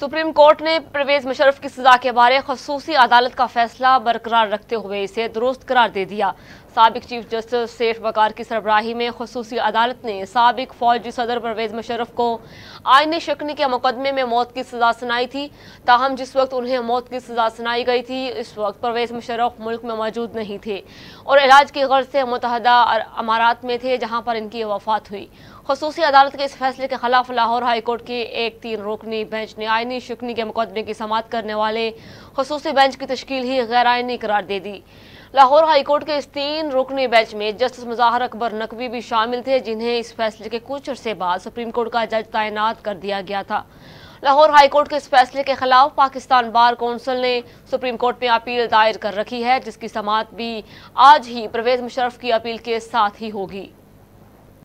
supreme court ने परवेज मुशरफ की सजा के बारे खसूसी अदालत का फैसला बरकरार रखते हुए इसे दुरुस्त करार दे दिया सबक चीफ जस्टिस शेख बकार की सरबराही में खसूसी अदालत ने सबक फौजी सदर परवेज मुशरफ को आयने शक्नी के मुकदमे में मौत की सजा सुनाई थी ताहम जिस वक्त उन्हें मौत की सजा सुनाई गई थी इस वक्त परवेज मुशरफ मुल्क में मौजूद नहीं थे और इलाज की गर्ज से मुतहदा अमारात में थे जहाँ पर इनकी वफात हुई खसूसी अदालत के इस फैसले के खिलाफ लाहौर हाईकोर्ट की एक तीन रोकनी बेंच ने आयन आयनी शिकनी के मुकदमे की समात करने वाले खसूस बेंच की तश्कील ही गैर आयनी करार दे दी लाहौर हाईकोर्ट के इस तीन रुकनी बेंच में जस्टिस मुजाहर अकबर नकवी भी शामिल थे जिन्हें इस फैसले के कुछ अरसे बाद सुप्रीम कोर्ट का जज तैनात कर दिया गया था लाहौर हाईकोर्ट के इस फैसले के खिलाफ पाकिस्तान बार काउंसिल ने सुप्रीम कोर्ट में अपील दायर कर रखी है जिसकी समात भी आज ही परवेज मुशरफ की अपील के साथ ही होगी